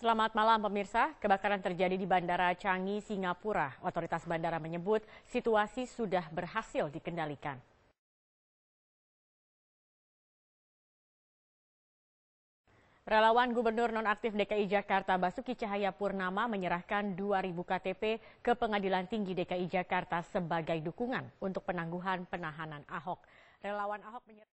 Selamat malam pemirsa, kebakaran terjadi di Bandara Changi, Singapura. Otoritas bandara menyebut situasi sudah berhasil dikendalikan. Relawan Gubernur Nonaktif DKI Jakarta Basuki Cahaya Purnama menyerahkan 2.000 KTP ke Pengadilan Tinggi DKI Jakarta sebagai dukungan untuk penangguhan penahanan Ahok. Relawan Ahok menyerahkan...